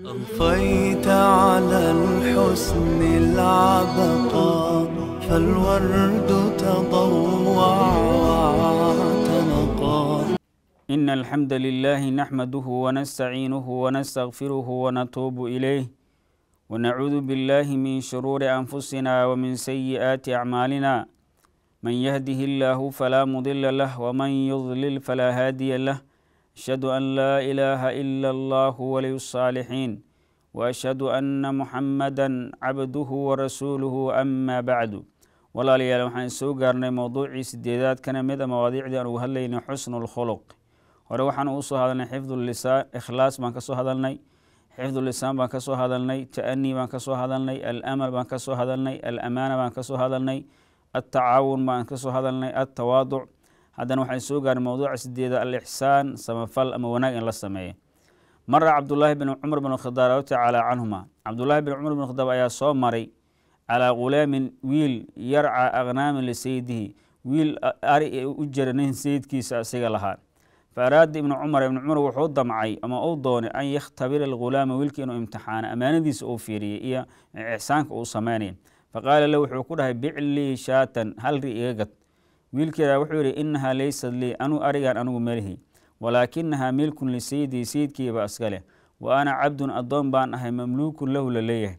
أنفيت على الحسن العبقى فالورد تضوع واعتنقى إن الحمد لله نحمده ونستعينه ونستغفره ونتوب إليه ونعوذ بالله من شرور أنفسنا ومن سيئات أعمالنا من يهده الله فلا مضل له ومن يضلل فلا هادي له أشهد أن لا إله إلا الله ولي الصالحين وأشهد أن محمدا عبده ورسوله أما بعد ولا لي لوحان سوغرنا موضوع سديدات كان مدى مواضيع دي وهلين حسن الخلق وروحان أوصو هذا حفظ اللسان إخلاص ما كسو هذا الني حفظ اللسان ما كسو هذا الني تأني ما كسو هذا الني الأمل ما كسو هذا الني الأمانة ما كسو هذا الني التعاون ما كسو هذا الني التواضع haddana waxay soo gaarin mowduuca sideeda alixsaan samafal ama wanaag in la sameeyo mara cabdulaahi bin cumar bin khadaab radi tacaala canhuma cabdulaahi bin cumar bin khadaab ayaa soo maray calaa ghulaamin wiil yarcaa akhnaamin lisayidihi wiil ari u jira nin sayidkiisa isaga lahaa fa araada ibnu cumar ibnu cumar wuxuu damcay ama uu doonay an yakhtabira alghulaama wiilka inuu imtixaana ammaanadiisa uu fiiriyay iyo ixsaanka uu sameynaya faqaala la wuxuu ku dhahay biclii shaatan hal ri iga gad wiilkeeda wuxuu yidhi innahaa laysad lii anu arigaan anugu melihi walaakinahaa milkun lisayidii sayidkiiba iskale wa ana cabdun addoon baan ahay mamluukun lahu la leeyahay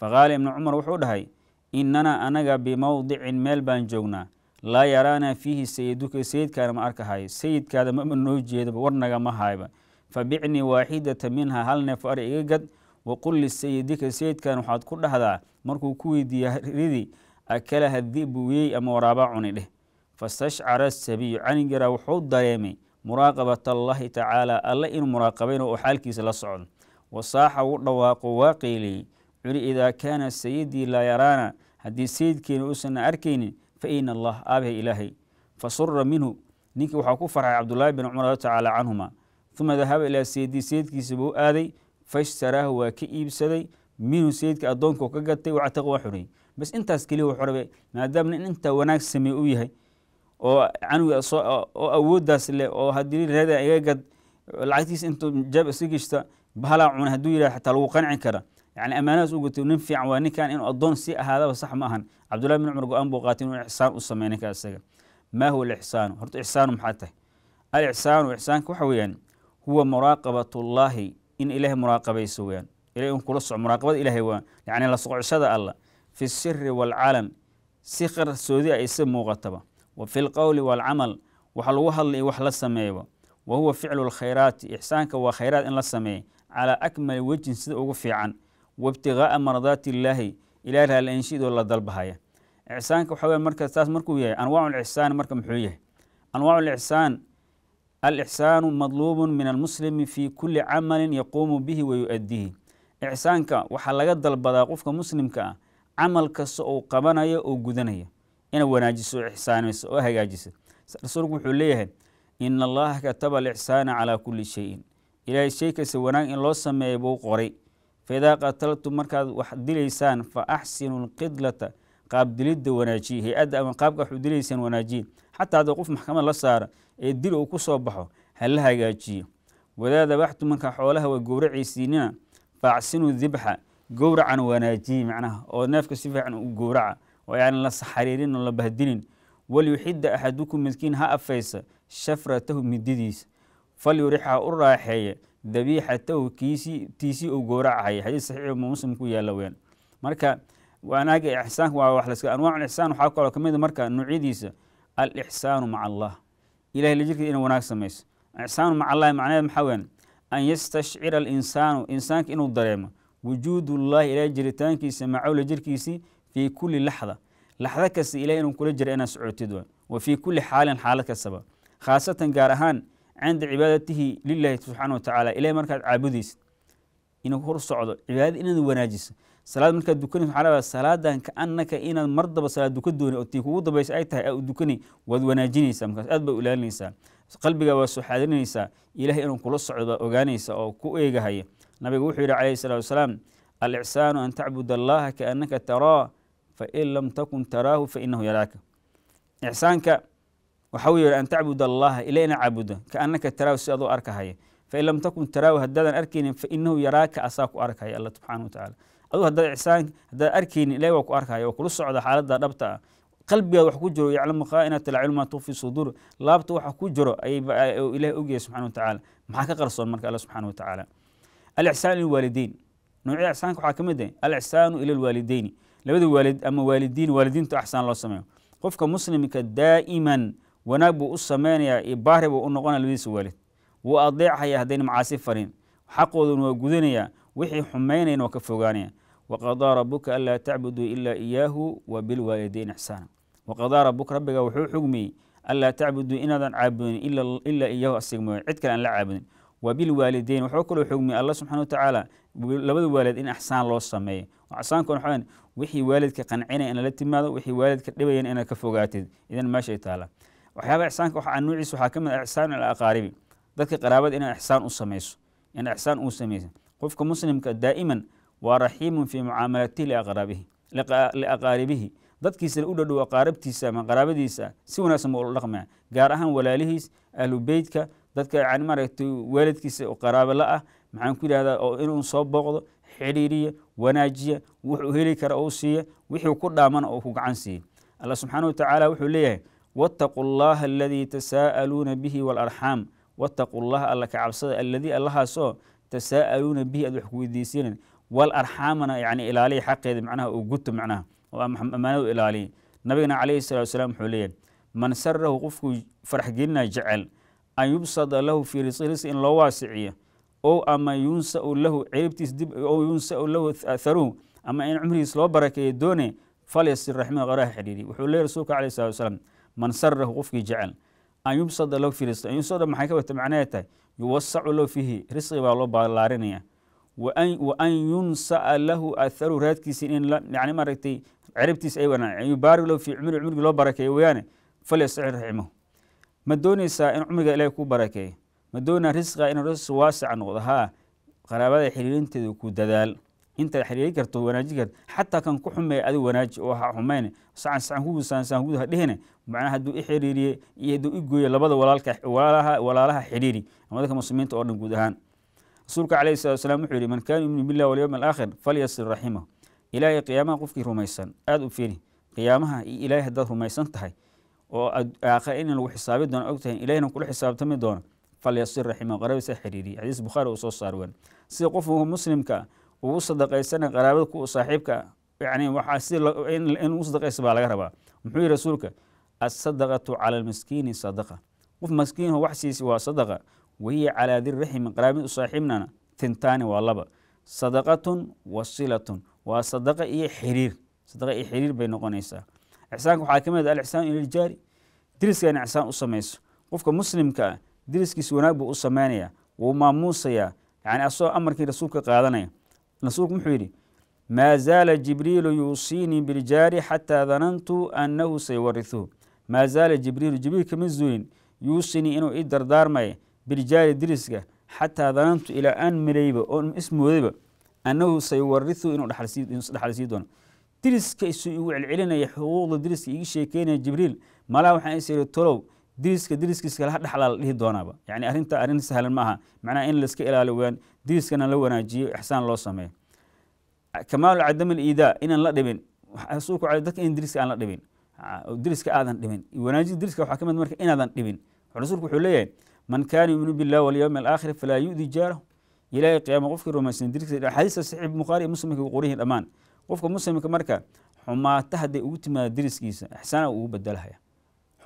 faqaala ibnu cumar wuxuu dhahay inanaa anaga bimowdicin meel baan joognaa laa yaraanaa fiihi sayiduka sayidkaana ma arkahayo sayidkaada mama noo jeedaba warnaga ma hayba fabicnii waaxidata minhaa hal neef ari iga gad waqul lisayidika sayidkan waxaad ku dhahdaa markuu ku weydiiya ridii akalaha dibu wiyey ama waraabaa cuni dheh fastashcara sabiyu canigaraa wuxuu dareemay muraaqabat allaahi tacaala alle inuu muraaqabayno oo xaalkiisa la socdo wa saaxa uu dhawaaqo waa qeyliyey culi idaa kaana sayidii laa yaraana haddii sayidkeena uusan arkaynin fa ina allah aabhay ilaahay fa fasura minhu ninkii waxaa ku farxay cabdulaahi bin cumar radi tacaala canhuma uma dahaba ilaa sayidii sayidkiisa buu aaday fashtaraahu waa ka iibsaday minhu sayidka addoonku ka gatay wactaq waa xurey bas intaas keliya wuxuu rabe maadaama nin intaa wanaag sameey uu yahay oo canwioo awooddaas leh oo haddii reeda iga gad lacagtiisa intuu jab iska bahalaa cuna hadduu yidhah xataa lagu qanci kara yani ammaanadaas u gutay nin fiican waa ninkan inuu addoon si ahaadaba sax ma ahan cabdullahi bin cumar go-aan buu qaatay inuu ixsaan u sameey ninka isaga maa huwa alixsaanu horta ixsaanu maxaa tahay alixsaanu ixsaanka waxa weeyaan huwa muraaqabatullaahi in ilaahay muraaqabayso weyaan ilahy un kula soco muraaqabada ilaahay waan yacni la socoshada allah fi siri waalcalan si qarsoodi a ah isa muuqataba wa fi lqowli waalcamal waxa lagu hadla iyo wax la sameeyaba wa huwa ficlu lkhayraati ixsaanka waa khayraad in la sameeya calaa akmali wejhin sida ugu fiican waibtigaaa mardaati illaahi ilaah raalinshiidoo la dalbahaya ixsaanka waxaa weye marka saas markuu yahay anwaacu lixsaan marka muxuu yahay anwaacu lixsaan alixsaanu madluubun min almuslimi fii kulli camalin yaquumu bihi wa yu-adiihi ixsaanka waxaa laga dalbadaa qofka muslimka ah camal kasta uu qabanayo oo gudanaya ina wanaajiso o ixsaanayso oo hagaajiso rasuulku wuxuu leeyahay ina allaha kataba alixsaana calaa kulli shayin ilaahay shay kasta wanaag in loo sameeya buu qoray faidaa qataltu markaad wax dilaysaan fa axsinu lqidlata qaabdilidda wanaajiye hay-adda ama qaabka wax u dilaysaan wanaajiye xataa haddii qof maxkamad la saaro ee dil uu ku soo baxo ha la hagaajiyo wadaa dabaxtum markaa xoolaha waa gowracaysiinina fa axsinu dibxa gowracan wanaajiye macnaha oo neefka si fiican u gowraca oo yaan la xariirin oo la bahdinin walyuxida axadukum miskiin ha afaysa shafratahu mididiisa falyurix ha u raaxeeya dabiixatahu tiisii uu gooracahaya xadiis saxiix oo muslim ku yaalla weyaan marka wanaaga ixsaanka waa wax laska anwaacu ixsaan waxaa kaloo ka mid ah marka nuucyadiisa alixsaanu maca allah ilahay la jirkiisa ina wanaag samayso ixsaanu maca allahi macnaheed maxaa weyaan an yastashcira alinsaanu insaanka inuu dareemo wujuudullaahi ilahay jiritaankiisa macaw jirkiisii fii kuli laxda laxdo kasta ilahy inuu kula jira inaad socotid waay wa fii kulli xaalin xaalad kastaba khaasatan gaar ahaan cinda cibaadatihi lilaahi subxaana watacaala ilahy markaad caabudaysid inuu hor socdo cibaadada inaad wanaajiso salaad markaad dukanaysa waxaa salaadan ka annaka inaad mardaba salaad duka dooni oo tii kugu dambaysa ay tahay aa u dukani waad wanaajinaysaa markaas aad baa ilaalinaysaa qalbigaa waa soo ilahay inuu kula socdo baa ogaanaysa oo ku eegahaya nabiga wuxuu yidhi calayhi salatu wasalaam al an tacbud allaha kaannaka taraa fain lam takun taraahu fainahu yaraaka ixsaanka waxa uu yihi an tacbud allaha ila inaa kaanaka taraahu si adoo arkahaya fain lam takun taraahu haddaadan arkaynin fainahu yaraaka asaa ku arkahaya alla subxaana watacaala aduu hadaad isaan hadaad arkaynin ilahi waa ku arkaya oo kula socda xaalada dhabta ah qalbigaad wax ku jiro yaclamu khaa'inata alcilm ma suduur laabta waxa ku jiro ilahi ogyahay subxana watacaala maxaa ka qarsoon marka alla subxana watacaala alixsaanu ilwaalideyn noocyada ixsaanka waxaa ka mid ah alixsaanu ila alwaalideyni labada waalid ama waalidiin waalidiintu axsaan loo sameeyo qofka muslimka daa'iman wanaag buu u sameynayaa iyo baari buu u noqonaya labadiisa waalid wuu adeecaya haddayna macaasi farin xaqooduna waa gudanaya wixii xumaynayna waa ka fogaanaya waqadaa rabuka anlaa tacbuduu ilaa iyaahu wa bilwaalidayn ixsaana waqadaa rabuka rabbiga wuxuu xugmiyey anlaa tacbuduu inaadan caabudin ilaa iyaahu asiga cid kale aan la caabudin wa bilwaalideyn wuxuu kaloo xugmiyey alla subxana watacaala labada waalid in axsaan loo sameeyo axsaankuna waxaa wixii waalidka qancinaya inala timaado wixii waalidka dhibayana inaad ka fogaatid idan meeshay taala waxyaaba ixsaanka waxa waxaa ka mid ah ixsaan al aqaaribi dadka qaraabada inay ixsaan u samayso in ixsaan uu samaysa qofka muslimka daa'iman waa raxiimun fii mucaamalatihi liaqaaribihi dadkiisana u dhadhow aqaarabtiisa ama qaraabadiisa si wanaagsan buu ula dhaqmaya gaar ahaan walaalihiis ahlu beytka dadka yani maaragtay waalidkiisa qaraabo la ah maxaan ku yidhahdaa oo inuu soo booqdo xidhiiriya wanaajiya wuxuu heli kara uu siiya wixii ku dhaamana oo ku gacan siiya allah subxaana watacaala wuxuu leeyahay waataquu allaha aladii tasaa'aluuna bihi waalarxaam waataquu llaha alla ka cabsada alladii allahaasoo tasaa'aluuna bihi aad wax ku weydiisiinan waalarxaamana yani ilaaliya xaqeeda macnaha oo guto macnaha oo ah ammaanadu ilaaliya nabigana calayhi salatu wasalaam wuxuu leeyahay man sarahu qofku farxgelinaa jecel an yubsada lahu fii risqi in loo waasiciyo ow ama yunsau lahu ceebtiis dib ow yunsau lahu atharuhu ama in cumrigiis loo barakeeyo doone falyasir raxmiga qaraha xidhiiri wuxuu leey rasuulka alayh salatu wasalaam man sarahu qofkii jecel an yubsada lahu fii risqi an yubsada maxay ka wata macnaheed tahay yuwasacu lahu fiihi risqi baa loo ballaarinaya wa an yunsa'a lahu atharuhu raadkiisi in yani maaragtay cerebtiis ay wanaac an yubaari lahu fii cumri cumrigii loo barakeeyo weyaane falyasir raximahu ma doonaysaa in cumriga ilaah ku barakeey ma doonaa risqa inuu ris waasaca noqdo haa qaraabada xiriirinteeda ku dadaal intaad xiriiri karto wanaaji karto xataa kan ku xumeeya adi wanaaji oo ha xumayne sacan sacan kugu saansaan kugu ha dhihine macnaha hadduu i xiriiriye iyo hadduu i gooyo labada walaalka walaalaha walaalaha xiriiri ama dadka muslimiinta oo dhan guud ahaan rasuulka calayhi salatu wasalaam wuxuu yihi man kaana yuuminu billahi walyawmi alaakhir falyasil raximahu ilaahay qiyaamaha qofkii rumaysan aada u fiiri qiyaamaha iyo ilaahay haddaad rumaysan tahay oo aakhe in lagu xisaabi doono ogtahay ilahina kula xisaabtami doono falyasir raxima qaraabadiisa xiriiriya xadiis bukhaari uu soo saar weyn sida qofku muslimka ugu sadaqaysana qaraabada ku saaxiibka yani waxaa si in ugu sadaqaysa baa laga rabaa muxuu yihi rasuulka asadaqatu cala almiskiini sadaqa qof maskiinho wax siisa waa sadaqa wahiya calaa dir raximi qaraabid u saaxiibnana tintaani waa laba sadaqatun wa silatun waa sadaqa iyo xiriir sadaqa iyo xiriir bay noqonaysaa ixsaanka waxaa ka mid a alixsaanu ila deriska in ixsaan u samayso qofka muslimka ah deriskiisa wanaag buu u samaynaya wuu maamuusayaa yani asagoo amarkii rasuulka qaadanaya rasuulku muxuu yidhi maa zaala jibriilu yuusiinii biljaari xataa danantu annahu saywarituhu maa zaala jibriilu jibriil kama zuulin yuusinii inuu ii dardaarmaya biljaari deriska xataa danantu ilaa aan milayba oon ismoodayba annahu saywarituhu inuu dhexal doono deriska isuu igu celcelinaya xuquuqda deriska iga sheekeynaya jibriil malaa waxaan is ihi tolow diriska diriskiisa kala dhexlaa dhihi doonaaba yacni arrinta arrin sahlan ma macnaha in laiska ilaaliyo diriskana la wanaajiyo ixsaan loo sameeyo kamaalu cadam aliidaa inaan la dhibin rasuulku cala dadka in diriska aan la dhibin diriska aadan dhibin wanaajin diriska waxaa kamid marka inaadan dhibin rasuulku wuxuu leeyahay man kaana yuminu billahi walyawmi alaakhiri falaa yu'di jaarahu ilaahay qiyaama qofkii rumaysan diriska axaadiista saxiib bukhaari iyo muslimka qorihi dhammaan qofka muslimka marka xumaato hadday ugu timaada diriskiisa ixsaana ugu badalahaya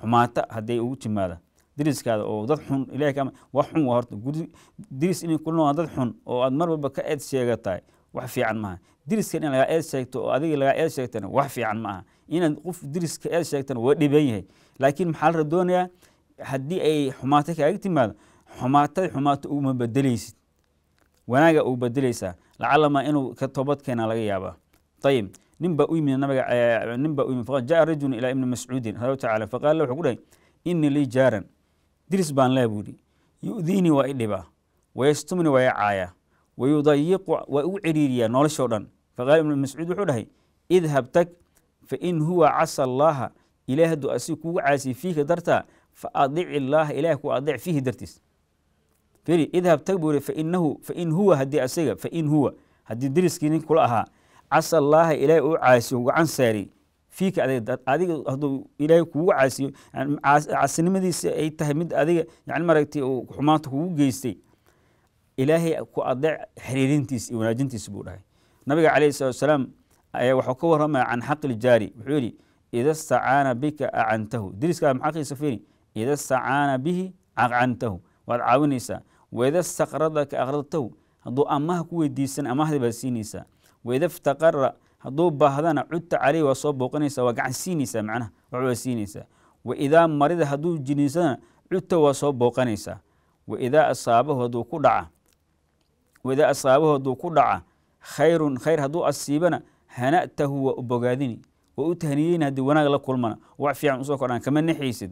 xumaata hadday ugu timaada dariskaada oo dad xun wax xun waa horta daris inay kula noqdaan dad xun oo aad mar walba ka eed sheegatahay wax fiican maaha dariska in lagaa eed sheegto oo adiga lagaa eed sheegtana wax fiican maaha inaad qof dariska eed sheegtana waa dhiban yahay laakiin maxaa la doonayaa haddii ay xumaato kaaga timaado xumaatada xumaato uma bedeleysid wanaaga u bedeleysaa lacalamaa inuu ka toobad keenaa laga yaabaa ayib nin baa u yimid nabiga nin baa u yimid faqad jaa rajulun ilaa ibni mascuudin radiyallahu tacala faqaala wuxuu ku dhahay inii lii jaaran diris baan leh buu yidhi yu'diinii waa i dhibaa wayastumni waa i caayaa wayudayiqu waa igu ciriiriyaa noloshoo dhan faqaala ibnu mascuud wuxuu dhahay idhab tag fa in huwa casa allaaha ilaah hadduu asig kugu caasiy fiika dartaa fa adic illaaha ilaah ku adic fiihi dartiis idhab tag buu yidhi fainahu fain huwa haddii asiga fain huwa haddii diriskii nin kula ahaa casa allaaha ilaahay uu caasiyo gacan saari fiika adiga hadduu ilaahay kuugu caasiyo casinimadiisa ay tahay mid adiga yani maragtay uu xumaanta kugu geystay ilaahay ku adeec xiriirintiis iyo wanaajintiis buu dhahay nabiga calayhi salatu wasalaam ayaa wuxuu ka waramaya can xaqi wuxuu yidhi ida stacaana bika acantahu diriska maxaqiisa fiiri ida stacaana bihi aqcantahu waad caawinaysaa waida staqradaka aqradtahu hadduu amaha ku weydiisan amahdi baad siinaysaa وإذا افتقر هدو باهدانا عدت عليه وصوب وقنيسا وقعن سينيسا معنا وعوى سينيسا وإذا مريض هدو جنيسا عدت وصوب وقنيسا وإذا أصابه هدو كدعا وإذا أصابه هدو كدعا خير خير هدو أصيبنا هنأته وأبقادني وأتهنيين هدو وناغ لكل منا وعفي عن أصوك وران كمان نحيسد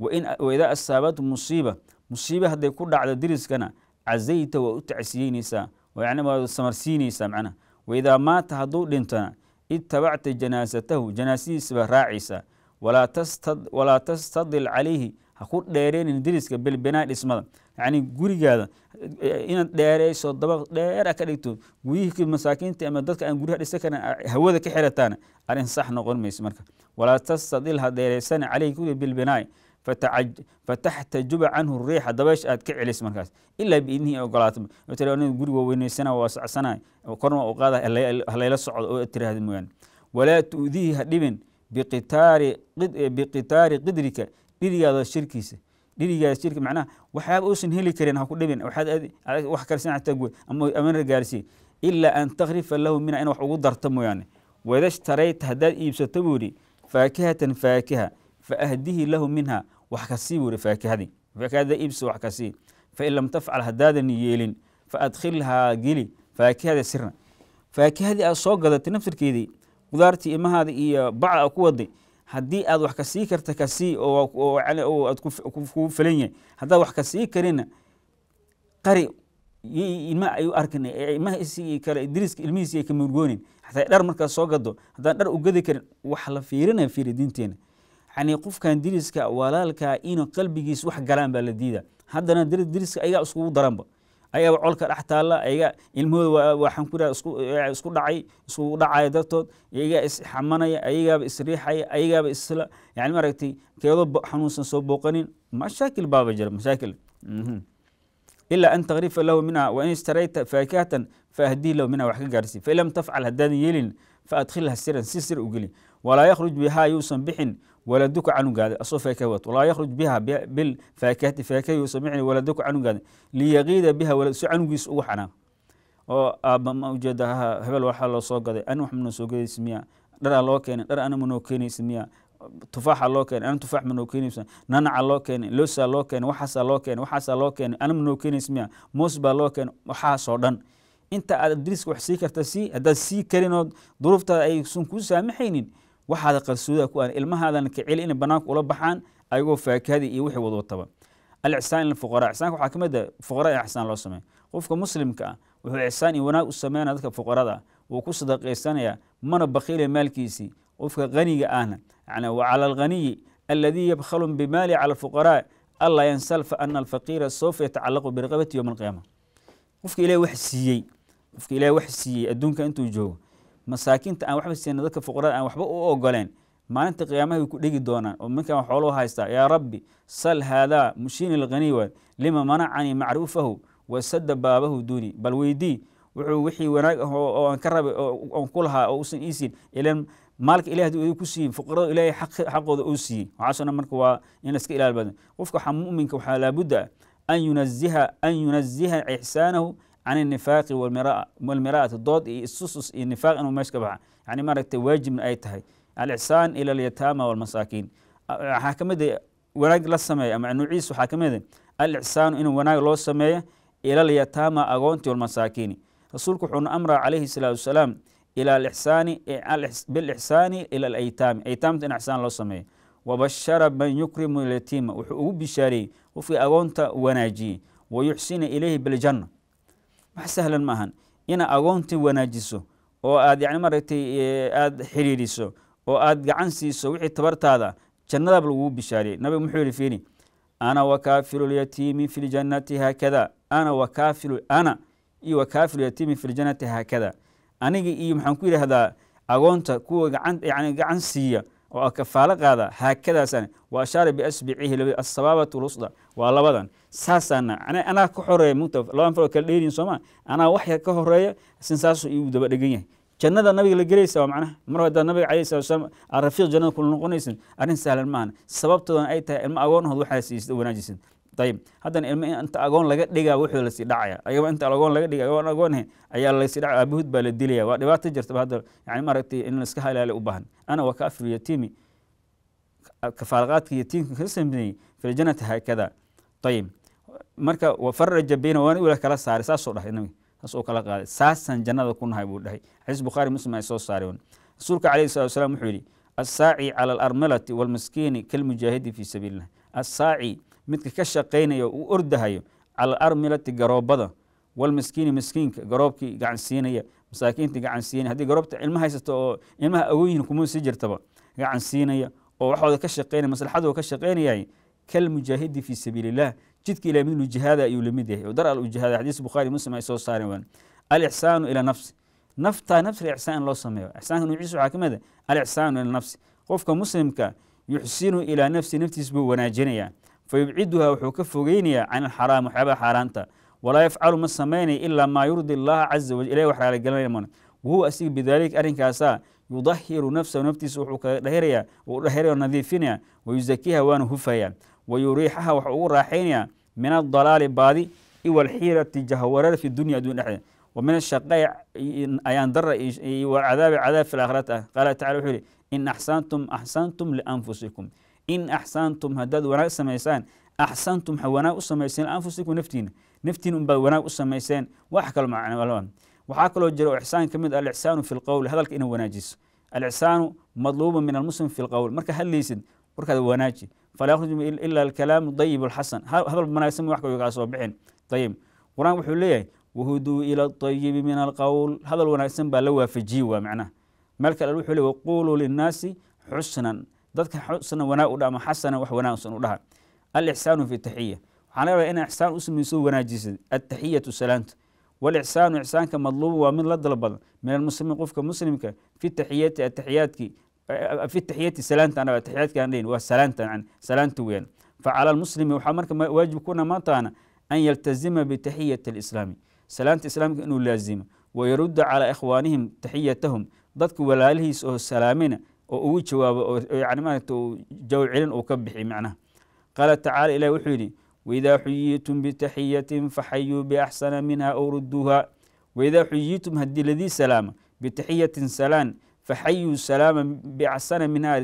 وإن وإذا أصابت مصيبة مصيبة هدو كدعا درس كنا عزيت وأتعسيينيسا ويعني ما سمرسينيسا سمعنا waidaa maata hadduu dhintana ittabacta janaasatahu janaasadiisaba raacaysa walaa tastadil calayhi ha ku dheereynin diriska bilbinaa dhismada yacni gurigaada inaad dheereyso dabaq dheera ka dhigto guryihii masaakiinta ama dadka aan guryaha dhisa karin hawada ka xirataana arrin sax noqon mayso marka walaa tastadil ha dheereysana calayhi kuga bilbinaa'i fataxtajuba canhu riixa dabeesha aad ka celis markaas ilaa biidnihi ogolaata guri waaweyneysanaa waa sacsana korna u halayla socdo oo tiraahda mooyaane walaa tu'dihi ha dhibin biqitaari qidrika dhirigaada shirkiisa dhirigaada shirki macnaha waxyaaba uusan heli karin ha ku dhibin wax kalsan xataa guwe amana gaarsiiye ilaa an takhrifa lahu mina in wax ugu darta mooyaane wadashtarayta haddaad iibsato buu yidhi faakihatan faakiha faahdihi lahu minha wax kasii wuri faakihadii faakihada iibsi wax kasii fain lam tafcal haddaadan yeelin faadkhilhaa geli faakihada sirna faakihadii aad soo gadatay nafsirkeedii gudaartii imahaada iyo bacda a ku waday haddii aad wax kasii karta kasii aad kuu falan yahay haddaad wax kasii karina qari ilma ayu arkin imahiis kale diriska ilmihiis ka murgoonin xataa dhar markaad soo gado haddaan dhar ugadi karin wax la fiirina fiiri diinteena yani qofkan diriska walaalka inuu qalbigiis wax galaan baa la diida haddana diriska ayagaa iskugu daranba ayaaba colka dhex taalla ayaga ilmahooda waxaan ku raa isku dhacay iskugu dhacaya dartood ayagaa isxamanaya ayagaaba isriixaya ayagaaba isla yani maaragtay keedo xanuunsan soo booqanin mashaakil baaba jira mashaakil mhm. ilaa an takrifa lahu minha wain ishtarayta faakihatan faahdihi lahu minha wax ka gaarsi fain lam tafcal haddaadan yeelin faadkhilha siran si sir u walaa ykhruj bihaa yuusan bixin waladuka canugaada asoo faakaha wato walaa ykhruj biha bilfaakahati faakaha yuusan bixin waladuka canugaada liyaqiida biha si canugiisa ugu xanaaq oo aabba ujeeda hebel waxaa loo gaday ani wax manoo soo gadaysa miya dharaa loo keenay dhar ana manoo keenaysa miya tufaaxa loo keenay ana tufaax manoo keenaysa nanaca loo keenay loosaa loo keenay waxaasaa loo keenay waxaasaa loo keenay ana manoo keenaysa miya moos baa loo keenay waxaasoo dhan inta aad driska wax sii karta si haddaad sii karin oo duruuftaada aysan kuu saamaxaynin waxaada qarsoodaa ku aadan ilmahaadan kicili inay banaanka ula baxaan ayagoo faakahadii iyo wixii wadwataba alixsaan ilfuqaraa ixsaanka waxaa ka mid a ah fuqarada ixsaan loo sameeya qofka muslimka ah wuxuu ixsaan iyo wanaag u sameynaya dadka fuqarada wuu ku sadaqaysanayaa mana bakiilaya maalkiisii qofka qaniga ahna yani wa cala alghaniyi aladii yabkhalu bimaali cala alfuqaraa allaa yansal ana alfaqiira sawfa yatacalaqu biraqabati yowma alqiyaama qofka ilahi wax siiyey qofka ilahi wax siiyey adduunka intuu joogo masaakiinta aan waxba siina dadka fuqarada aan waxba u ogoleen maalinta qiyaamaha way ku dhegi doonaan oo minkaan wax haystaa yaa rabbi sal haadaa mushiini lghani lima manacanii macruufahu wasada baabahu duuni bal weydii wuxuu wixii wanaag ah oo aan ka rabay oon ku lahaa oo usan iisiin ilan maalka ilaah haduu idinku siiyin fuqarada ilaahay xaqooda uu siiyey waxaasoo marka waa in la iska ilaal badan qofka waxaa mu'minka waxaa laabudda an yunaziha an yunaziha ixsaanahu عن النفاق والمراء والمراءة الضد إيه، السوسس إيه، النفاق إنه مش كبعة يعني مرت واجب من أيتها الإحسان إلى اليتامى والمساكين حاكمة وناج لا سمية إنه عيسو حاكمة الإحسان إنه وناج للسماء إلى اليتامى أغونت والمساكين رسولك حن أمر عليه الصلاة والسلام إلى الإحسان بالإحسان إلى الأيتام أيتام إن إحسان للسماء وبشر من يكرم اليتيم وحقوق وفي أغونت وناجي ويحسن إليه بالجنة wax sahlan ma ahan inaad agoonta wanaajiso oo aad yani maaragtay eh, aada xidhiidhiso oo aad gacan siiso wixii tabartaada jannadaaba lagugu bishaariyey nabigu muxuu yihi fiini ana wakaafilu lyatiimi fi ljannati haakada ana wakaafilu ana iyo wakaafilu yatiimi fi ljannati haakada aniga iyo maxaan ku yidhaahdaa agoonta kuwa gacan yani gacan siiya oo a kafaalo qaada haakadaasan wa ashaara biasbicihi asabaabatu lusda waa labadan saasaana anaa ka horeeya laba nafar oo kala dheeriin sooma anaa wax ka horeeya sin saasuu igu daba dhegan yahay jannada nabiga la gelaysa waa macnaha mar haddaad nabiga calayhi salat salaam aad rafiiq jannada kula noqonaysin arrin sahlan maahan sababtoodana ay tahay ilma agoonhood waxaa siisid wanaajisid ayb haddana ilmo inta agoon laga dhigaa wuxuu lasi dhacaya ayaba inta agoon laga dhiga agoon agoonhe ayaa lasi dhaca aabahud baa la dilaya waa dhibaato jirtaba hadda yani maaragtay in laiska halaala u baahan ana waa kaafir yatiimi kafaalqaadka yatiimka ka sameeyey fil jannati haakada ayib marka wafaraja bayna waani wila kala saaray saasuu dhahay nabi saas uu kala qaaday saasaan jannada ku nahay buu dhahay xadiis bukhaari muslim ay soo saareen rasuulka alayhi salatu wasalaam wuxuu yidhi asaaci cala alarmilati walmiskiini kalmujaahidi fi sabiili llah asaaci متك كشقينا وأرده هاي على الأرملة تجرب بدا والمسكين مسكين جربك قاعد سينا يا مساكين تيجي عن سينا هذه جربت علم هاي ستة علم أوين كمون سجر تبا قاعد سينا يا وحوض كشقينا مثل حد وكشقينا يعني كل مجاهد في سبيل الله جدك إلى من الجهاد أيو لمده ودرى الجهاد حديث بخاري مسلم يسوس صارمان الإحسان إلى نفس نفتا نفس الإحسان الله سمي إحسان نعيسو حاكم هذا الإحسان إلى نفس قفك مسلم يحسن إلى نفس نفتي سبو وناجنيا fayubciduha wuxuu ka fogeynayaa can alxaraam waxyaabaha xaaraanta walaa yafcalu ma samaynaya ilaa maa yurdi allaha caza wajal ilahi wax raaligelinaya moone wahuwa asiga bidaalika arrinkaasaa yudahiru nafsahu naftiisa wuxuu kaga dhahirayaa uu dhahiraya nadiifinaya wayusakiiha waana hufayaa wayuriixaha waxa ugu raaxaynayaa min adalaali baadi iwalxiirati jahwarada fi dunya addunya dhexdeeda wa min ashaqaa ayaan dara wacadaabi cadaab fi laakhirati ah qaala tacala wuxuu yihi in axsantum axsantum lianfusikum إن أحسنتم هداد ونا سميسان أحسنتم حونا وسميسان أنفسكم نفتين نفتين أم بونا وسميسان وحكى المعنى والوان وحكى لو جرو إحسان كمد الإحسان في القول هذا إنه وناجس الإحسان مطلوب من المسلم في القول مركا هل ليسن مركا وناجي فلا يخرج إلا الكلام الطيب الحسن هذا يسمى وحكى يقاسوا بعين طيب قرآن ليه وهدوا إلى الطيب من القول هذا يسمي بلوا في جيوة معناه ملك الوحولي وقولوا للناس حسنا dadka xusna wanaa u dha ama xasana wax wanaagsan u alixsaanu fi taxiya waxaan leedahay ina ixsaan u samayso ataxiyatu salaamta walixsaanu ixsaanka madluubu waa mid la dalbadan min almuslimi qofka muslimka fi taxiyati ataxiyaadki fi taxiyati salaanta anaga taxiyaadki aan dhahin waa salaanta salaanta weeyaan facala almuslimi waxaa marka waajib kuna maantaana an yaltazima bitaxiyati alislaami salaanta islaamka inuu laazimo wayarudda calaa ikhwaanihim taxiyatahum dadka walaalihiis oo salaamina oo ugu jawaabo yani maarata jawl celin uu ka bixi macnaha qaala tacaala ilahi wuxuu yidhi waidaa xuyiitum bitaxiyatin faxayuu biaxsana minha ow ruduuha waidaa xuyiitum haddii ladii salaama bitaxiyatin salaan faxayuu salaama biaxsana minha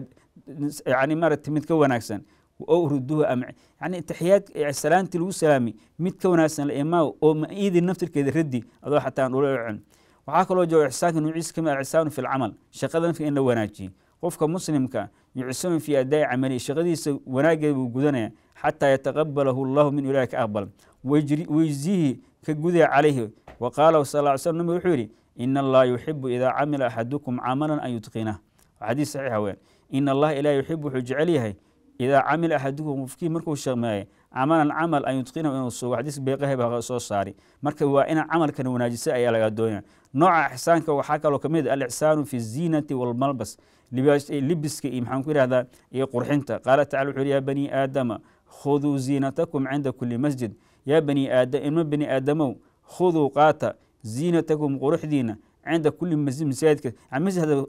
yani maarata mid ka wanaagsan ow ruduuha am yani taxiyaad salaantii lagu salaamay mid ka wanaagsan emaa oo maidi naftirkeeda radi adoo xataa ula cun waxaa kaloo jooga ixsaanka nuuciisa kamid alixsaanu ah fi lcamal shaqada in la wanaajiyey qofka muslimka yucsanu fii adaa'i camalihi shaqadiisa wanaageed buu gudanaya xataa yataqabalahu allahu min ilahi ka aqbal wayzihi ka gudaa calayhi wa qaala sal sl nabig wuxuu yidhi ina allaha yuxibu idaa camila axadukum camalan an yutqinah xadiis saxiixa ah weyaan ina allaha ilahi yuxibu wuxuu jecel yahay idaa camila axadukum qofkii markuu shaqmeeyay camalan camal an yutqinahu inuu sugo xadiis beeqahe baa soo saari marka waa inaa camalkan wanaajisa ayaa lagaa doonaya nooca ixsaanka waxaa kaloo ka mid ah, alixsaanu fi ziinati walmalbas libiska eh, iyo maxaan ku ihahdaa iyo qurxinta qaala tacala wuxu uhi yaa bani aadama khuduu ziinatakum cinda kuli masjid yaa bani aada ilma bani aadamow khuduu qaata ziinatakum quruxdiina cinda kuli masaajidka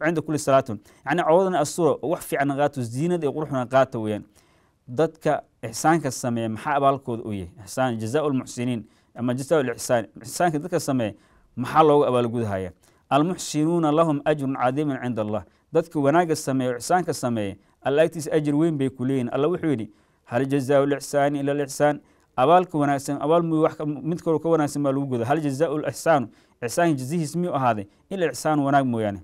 cinda kuli salaatin yani cawdana asura wax fiicna qaato ziinada iyo quruxna qaata weeyaan dadka ixsaanka sameeya maxaa abaalkooda u yahay isaan jazaa lmuxsiniin ama jazaa lisaan ixsaanka dadka sameeya maxaa loogu abaalgudahaya almuxsinuuna lahum ajrun cadiiman cinda allah dadka wanaagga sameeye o ixsaanka sameeye alla agtiisa ajir weyn bay kuleeyihin alla wuxuu yidhi hal jazaau lixsaani ila lixsaan abaalka wanaagsan abaal mid kaloo ka wanaagsan baa lagu goda hal jazaau lixsaanu ixsaanka jazihiis miyuu ahaaday ila ixsaan wanaag mooyaane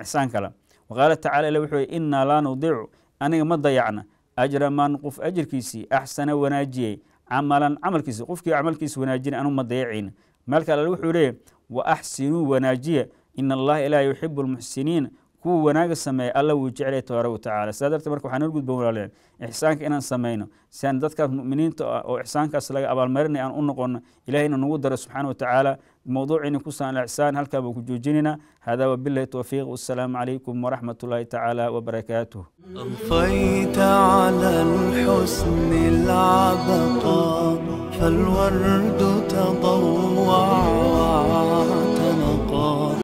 ixsaan kale waqaala tacala ila wuxuu yihi innaa laa nudiicu aniga ma dayacna ajra man qof ajirkiisii axsana wanaajiyey camalan camalkiisi qofkii camalkiisa wanaajina anu ma dayacayna meel kale wuxuu leeyahy wa axsinuu wanaajiya ina allaha ilaaha yuxibu lmuxsiniina kuwa wanaaga sameeya alla wuu jeclaya tobaara wa tacaala sidaa darteed marka waxaan u gudban ixsaanka inaan samayno si aan dadkaas mu'miniinta ah oo ixsaankaas laga abaalmarina aan u noqono ilahayna nagu daro subxaana wa tacaala mowduuciina ku saan alixsaan halkaa baan ku joojinaynaa hada wabilahi towfiiq wasalaamu calaykum waraxmat ullaahi tacaala wabarakaatuh